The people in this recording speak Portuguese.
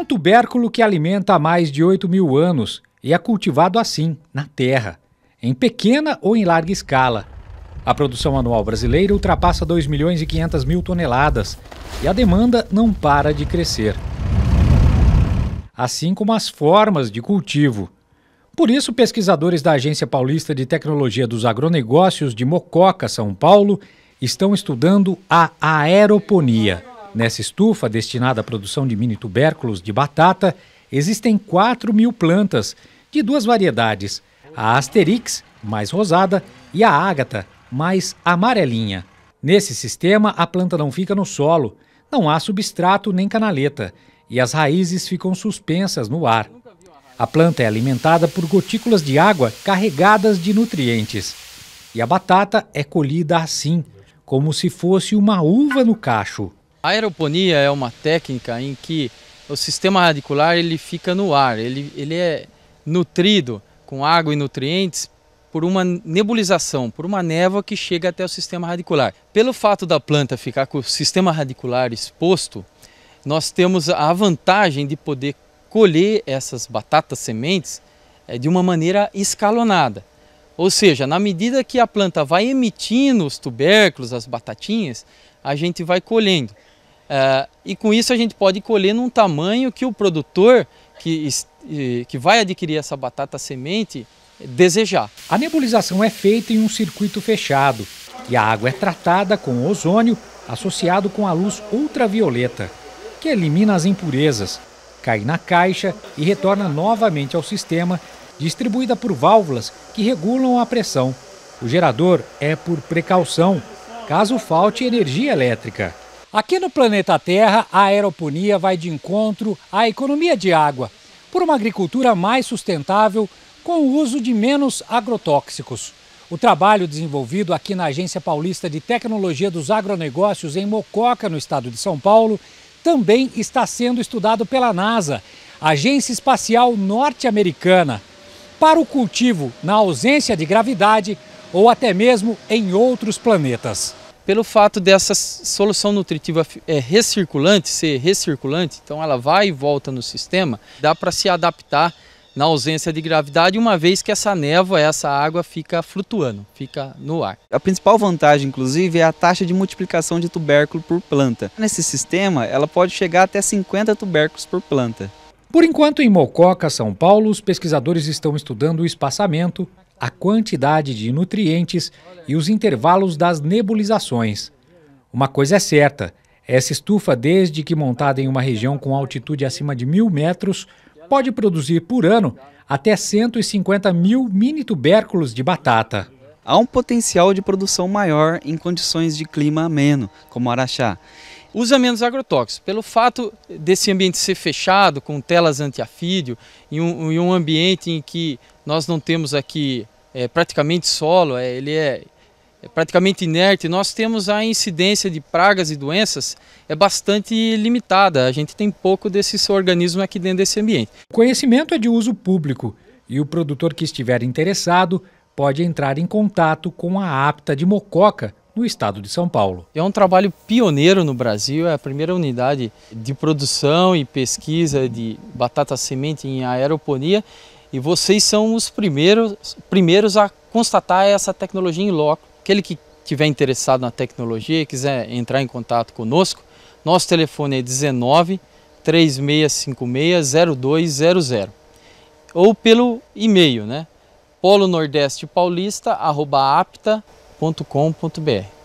Um tubérculo que alimenta há mais de 8 mil anos e é cultivado assim, na terra, em pequena ou em larga escala. A produção anual brasileira ultrapassa 2 milhões e 500 mil toneladas e a demanda não para de crescer. Assim como as formas de cultivo. Por isso, pesquisadores da Agência Paulista de Tecnologia dos Agronegócios de Mococa, São Paulo, estão estudando a aeroponia. Nessa estufa, destinada à produção de mini tubérculos de batata, existem 4 mil plantas, de duas variedades, a Asterix, mais rosada, e a Ágata, mais amarelinha. Nesse sistema, a planta não fica no solo, não há substrato nem canaleta, e as raízes ficam suspensas no ar. A planta é alimentada por gotículas de água carregadas de nutrientes. E a batata é colhida assim, como se fosse uma uva no cacho. A aeroponia é uma técnica em que o sistema radicular ele fica no ar, ele, ele é nutrido com água e nutrientes por uma nebulização, por uma névoa que chega até o sistema radicular. Pelo fato da planta ficar com o sistema radicular exposto, nós temos a vantagem de poder colher essas batatas sementes eh, de uma maneira escalonada. Ou seja, na medida que a planta vai emitindo os tubérculos, as batatinhas, a gente vai colhendo. Ah, e com isso a gente pode colher num tamanho que o produtor que, que vai adquirir essa batata semente desejar. A nebulização é feita em um circuito fechado e a água é tratada com ozônio associado com a luz ultravioleta, que elimina as impurezas, cai na caixa e retorna novamente ao sistema, distribuída por válvulas que regulam a pressão. O gerador é por precaução, caso falte energia elétrica. Aqui no planeta Terra, a aeroponia vai de encontro à economia de água, por uma agricultura mais sustentável com o uso de menos agrotóxicos. O trabalho desenvolvido aqui na Agência Paulista de Tecnologia dos Agronegócios em Mococa, no estado de São Paulo, também está sendo estudado pela NASA, Agência Espacial Norte-Americana, para o cultivo na ausência de gravidade ou até mesmo em outros planetas pelo fato dessa solução nutritiva é recirculante, ser recirculante, então ela vai e volta no sistema, dá para se adaptar na ausência de gravidade, uma vez que essa névoa, essa água fica flutuando, fica no ar. A principal vantagem, inclusive, é a taxa de multiplicação de tubérculo por planta. Nesse sistema, ela pode chegar até 50 tubérculos por planta. Por enquanto, em Mococa, São Paulo, os pesquisadores estão estudando o espaçamento a quantidade de nutrientes e os intervalos das nebulizações. Uma coisa é certa: essa estufa, desde que montada em uma região com altitude acima de mil metros, pode produzir por ano até 150 mil mini tubérculos de batata. Há um potencial de produção maior em condições de clima ameno, como Araxá usa menos agrotóxicos. Pelo fato desse ambiente ser fechado, com telas antiafídio, e um, um, ambiente em que nós não temos aqui é, praticamente solo, é, ele é, é, praticamente inerte, nós temos a incidência de pragas e doenças é bastante limitada. A gente tem pouco desses organismos aqui dentro desse ambiente. O conhecimento é de uso público e o produtor que estiver interessado pode entrar em contato com a APTA de Mococa, no estado de São Paulo. É um trabalho pioneiro no Brasil, é a primeira unidade de produção e pesquisa de batata semente em aeroponia e vocês são os primeiros, primeiros a constatar essa tecnologia em loco. Aquele que tiver interessado na tecnologia e quiser entrar em contato conosco, nosso telefone é 19 3656 0200 ou pelo e-mail, né? polonordestepaulista@apta www.cafeinacultura.com.br.